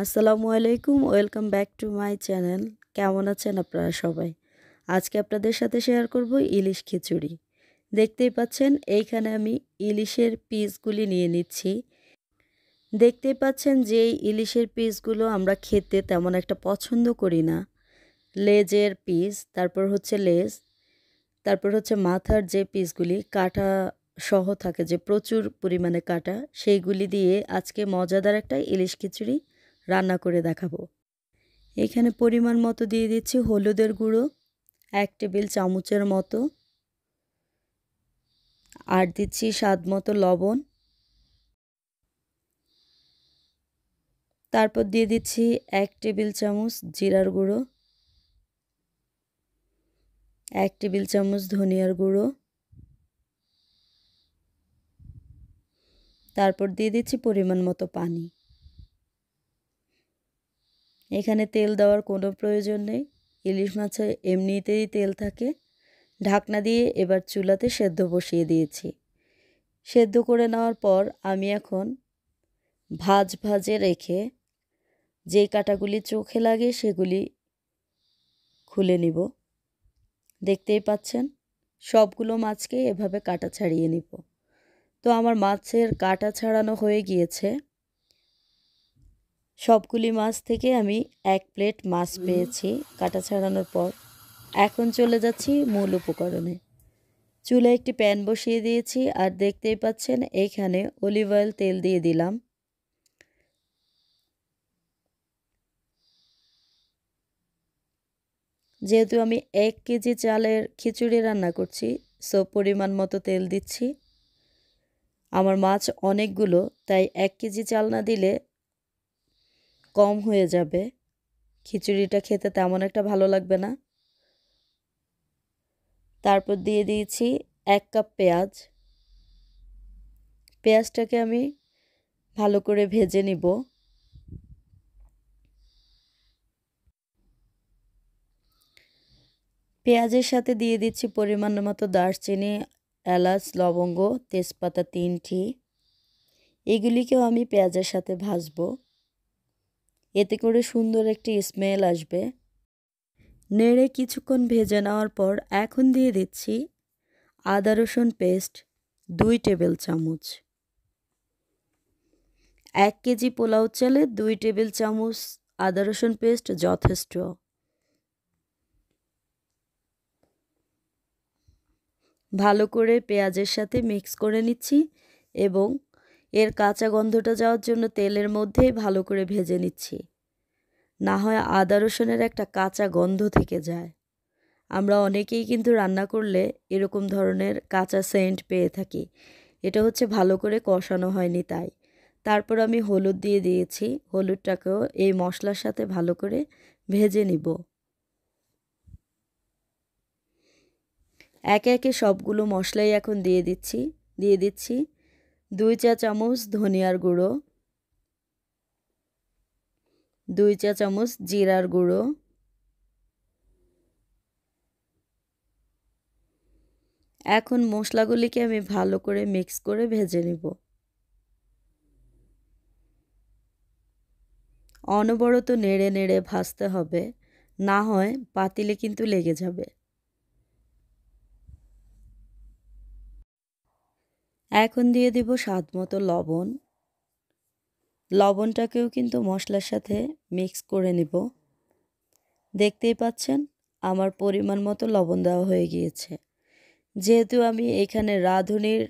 আসসালামু আলাইকুম welcome back to my channel কেমন আছেন আপনারা সবাই আজকে আপনাদের সাথে শেয়ার করব ইলিশ খিচুড়ি দেখতেই পাচ্ছেন এইখানে আমি ইলিশের পিসগুলি নিয়ে নিচ্ছি দেখতেই পাচ্ছেন যে ইলিশের পিসগুলো আমরা খেতে তেমন একটা পছন্দ করি না লেজের পিস তারপর হচ্ছে লেজ তারপর হচ্ছে মাথার যে পিসগুলি কাটা সহ থাকে যে প্রচুর পরিমাণে কাটা সেইগুলি দিয়ে আজকে মজাদার একটা ইলিশ খিচুড়ি রান্না করে দেখাবো এখানে পরিমাণ মতো দিয়ে দিচ্ছি হলুদের গুঁড়ো এক টেবিল চামচের মতো আর দিচ্ছি স্বাদ মতো লবণ তারপর দিয়ে দিচ্ছি এক টেবিল চামচ জিরার গুঁড়ো এক টেবিল চামচ ধনিয়ার গুঁড়ো তারপর দিয়ে দিচ্ছি পরিমাণ মতো পানি এখানে তেল দেওয়ার কোনো প্রয়োজন নেই ইলিশ মাছে এমনিতেই তেল থাকে ঢাকনা দিয়ে এবার চুলাতে সেদ্ধ বসিয়ে দিয়েছি সেদ্ধ করে নেওয়ার পর আমি এখন ভাজ ভাজে রেখে যেই কাটাগুলি চোখে লাগে সেগুলি খুলে নিব দেখতেই পাচ্ছেন সবগুলো মাছকে এভাবে কাটা ছাড়িয়ে নিব তো আমার মাছের কাটা ছাড়ানো হয়ে গিয়েছে সবগুলি মাছ থেকে আমি এক প্লেট মাছ পেয়েছি কাটা ছাড়ানোর পর এখন চলে যাচ্ছি মূল উপকরণে চুলে একটি প্যান বসিয়ে দিয়েছি আর দেখতেই পাচ্ছেন এখানে অলিভ অয়েল তেল দিয়ে দিলাম যেহেতু আমি এক কেজি চালের খিচুড়ি রান্না করছি সো পরিমাণ মতো তেল দিচ্ছি আমার মাছ অনেকগুলো তাই এক কেজি চাল না দিলে কম হয়ে যাবে খিচুড়িটা খেতে তেমন একটা ভালো লাগবে না তারপর দিয়ে দিয়েছি এক কাপ পেঁয়াজ পেঁয়াজটাকে আমি ভালো করে ভেজে নিব পেঁয়াজের সাথে দিয়ে দিচ্ছি পরিমাণ মতো দারচিনি এলাচ লবঙ্গ তেজপাতা তিনটি এগুলিকেও আমি পেঁয়াজের সাথে ভাজবো এতে করে সুন্দর একটি স্মেল আসবে নেড়ে কিছুক্ষণ ভেজে নেওয়ার পর এখন দিয়ে দিচ্ছি আদা রসুন পেস্ট দুই টেবিল চামচ এক কেজি পোলাও চালে দুই টেবিল চামচ আদা রসুন পেস্ট যথেষ্ট ভালো করে পেঁয়াজের সাথে মিক্স করে নিচ্ছি এবং এর কাঁচা গন্ধটা যাওয়ার জন্য তেলের মধ্যেই ভালো করে ভেজে নিচ্ছি না হয় আদা রসুনের একটা কাঁচা গন্ধ থেকে যায় আমরা অনেকেই কিন্তু রান্না করলে এরকম ধরনের কাঁচা সেন্ট পেয়ে থাকি এটা হচ্ছে ভালো করে কষানো হয়নি তাই তারপর আমি হলুদ দিয়ে দিয়েছি হলুদটাকেও এই মশলার সাথে ভালো করে ভেজে নিব একে একে সবগুলো মশলাই এখন দিয়ে দিচ্ছি দিয়ে দিচ্ছি দুই চা চামচ ধনিয়ার গুঁড়ো দুই চা চামচ জিরার গুঁড়ো এখন মশলাগুলিকে আমি ভালো করে মিক্স করে ভেজে নেব অনবরত নেড়ে নেড়ে ভাজতে হবে না হয় পাতিলে কিন্তু লেগে যাবে এখন দিয়ে দেব স্বাদ মতো লবণ লবণটাকেও কিন্তু মশলার সাথে মিক্স করে নেব দেখতেই পাচ্ছেন আমার পরিমাণ মতো লবণ দেওয়া হয়ে গিয়েছে যেহেতু আমি এখানে রাঁধুনির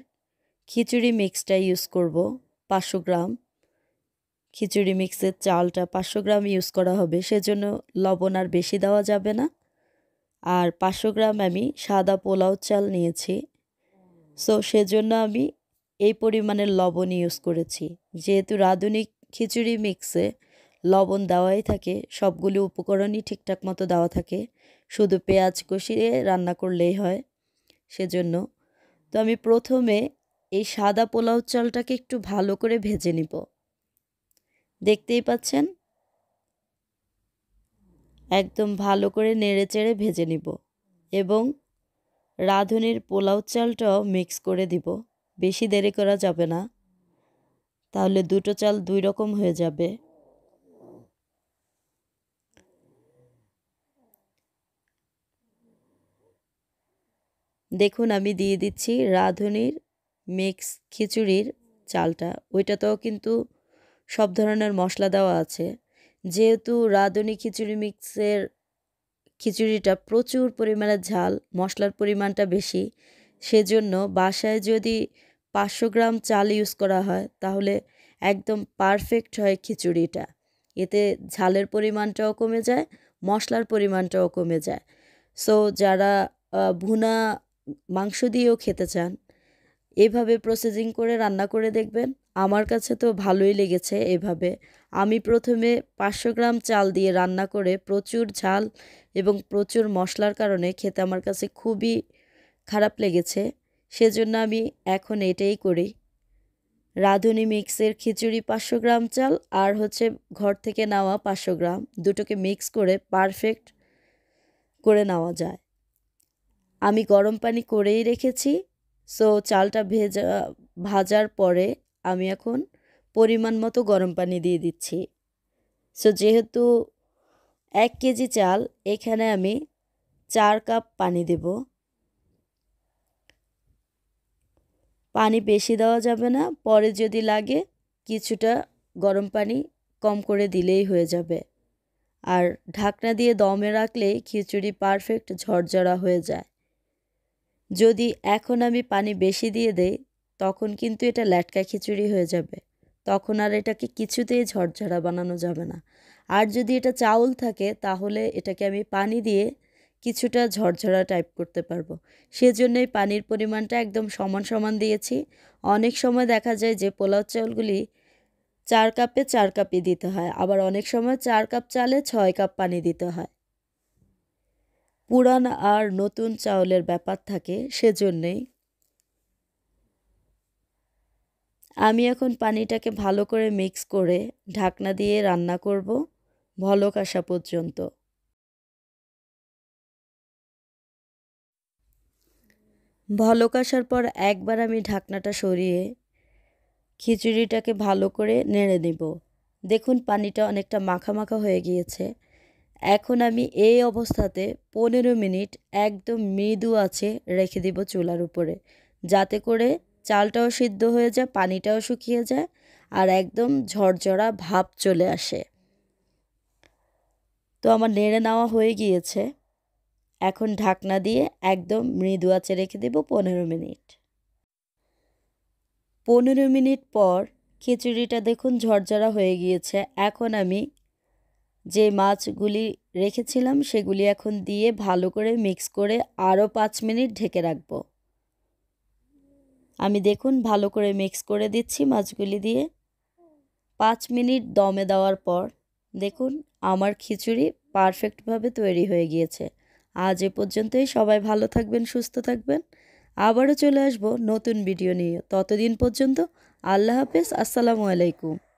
খিচুড়ি মিক্সটা ইউজ করব পাঁচশো গ্রাম খিচুড়ি মিক্সের চালটা পাঁচশো গ্রাম ইউজ করা হবে সেজন্য লবণ আর বেশি দেওয়া যাবে না আর পাঁচশো গ্রাম আমি সাদা পোলাও চাল নিয়েছি সো সেজন্য আমি এই পরিমাণের লবণ ইউজ করেছি যেহেতু রাঁধুনি খিচুড়ি মিক্সে লবণ দেওয়াই থাকে সবগুলি উপকরণই ঠিকঠাক মতো দেওয়া থাকে শুধু পেঁয়াজ কষিয়ে রান্না করলেই হয় সেজন্য তো আমি প্রথমে এই সাদা পোলাও চালটাকে একটু ভালো করে ভেজে নিব দেখতেই পাচ্ছেন একদম ভালো করে নেড়ে চেড়ে ভেজে নিব এবং রাঁধুনির পোলাও চালটাও মিক্স করে দিব বেশি দেরি করা যাবে না তাহলে দুটো চাল দুই রকম হয়ে যাবে দেখুন আমি দিয়ে দিচ্ছি রাঁধুনির মিক্স খিচুড়ির চালটা ওইটাতেও কিন্তু সব ধরনের মশলা দেওয়া আছে যেহেতু রাঁধুনি খিচুড়ি মিক্সের খিচুড়িটা প্রচুর পরিমাণে ঝাল মশলার পরিমাণটা বেশি সেজন্য বাসায় যদি পাঁচশো গ্রাম চাল ইউজ করা হয় তাহলে একদম পারফেক্ট হয় খিচুড়িটা এতে ঝালের পরিমাণটাও কমে যায় মশলার পরিমাণটাও কমে যায় সো যারা ভুনা মাংস দিয়েও খেতে চান এভাবে প্রসেসিং করে রান্না করে দেখবেন আমার কাছে তো ভালোই লেগেছে এভাবে আমি প্রথমে পাঁচশো গ্রাম চাল দিয়ে রান্না করে প্রচুর ঝাল এবং প্রচুর মশলার কারণে খেতে আমার কাছে খুবই খারাপ লেগেছে সেজন্য আমি এখন এটাই করি রাঁধুনি মিক্সের খিচুড়ি পাঁচশো গ্রাম চাল আর হচ্ছে ঘর থেকে নেওয়া পাঁচশো গ্রাম দুটোকে মিক্স করে পারফেক্ট করে নেওয়া যায় আমি গরম পানি করেই রেখেছি সো চালটা ভেজা ভাজার পরে আমি এখন পরিমাণ মতো গরম পানি দিয়ে দিচ্ছি সো যেহেতু এক কেজি চাল এখানে আমি চার কাপ পানি দেব পানি বেশি দেওয়া যাবে না পরে যদি লাগে কিছুটা গরম পানি কম করে দিলেই হয়ে যাবে আর ঢাকনা দিয়ে দমে রাখলে খিচুড়ি পারফেক্ট ঝরঝরা হয়ে যায় যদি এখন আমি পানি বেশি দিয়ে দেই তখন কিন্তু এটা ল্যাটকা খিচুড়ি হয়ে যাবে তখন আর এটাকে কিছুতেই ঝরঝরা বানানো যাবে না আর যদি এটা চাউল থাকে তাহলে এটাকে আমি পানি দিয়ে কিছুটা ঝরঝরা টাইপ করতে পারবো সেজন্যই পানির পরিমাণটা একদম সমান সমান দিয়েছি অনেক সময় দেখা যায় যে পোলাও চাউলগুলি চার কাপে চার কাপই দিতে হয় আবার অনেক সময় চার কাপ চালে ছয় কাপ পানি দিতে হয় পুরান আর নতুন চাউলের ব্যাপার থাকে সেজন্যই আমি এখন পানিটাকে ভালো করে মিক্স করে ঢাকনা দিয়ে রান্না করব ভলক আসা পর্যন্ত ভলক আসার পর একবার আমি ঢাকনাটা সরিয়ে খিচুড়িটাকে ভালো করে নেড়ে নেব দেখুন পানিটা অনেকটা মাখা মাখা হয়ে গিয়েছে এখন আমি এই অবস্থাতে পনেরো মিনিট একদম মৃদু আছে রেখে দিব চুলার উপরে যাতে করে চালটাও সিদ্ধ হয়ে যায় পানিটাও শুকিয়ে যায় আর একদম ঝরঝরা ভাব চলে আসে তো আমার নেড়ে নেওয়া হয়ে গিয়েছে এখন ঢাকনা দিয়ে একদম মৃদু আঁচে রেখে দেব পনেরো মিনিট পনেরো মিনিট পর খিচুড়িটা দেখুন ঝরঝরা হয়ে গিয়েছে এখন আমি যে মাছগুলি রেখেছিলাম সেগুলি এখন দিয়ে ভালো করে মিক্স করে আরও পাঁচ মিনিট ঢেকে রাখবো আমি দেখুন ভালো করে মিক্স করে দিচ্ছি মাছগুলি দিয়ে পাঁচ মিনিট দমে দেওয়ার পর দেখুন আমার খিচুড়ি পারফেক্টভাবে তৈরি হয়ে গিয়েছে আজ এ পর্যন্তই সবাই ভালো থাকবেন সুস্থ থাকবেন আবারও চলে আসব নতুন ভিডিও নিয়ে ততদিন পর্যন্ত আল্লাহ হাফেজ আসসালামু আলাইকুম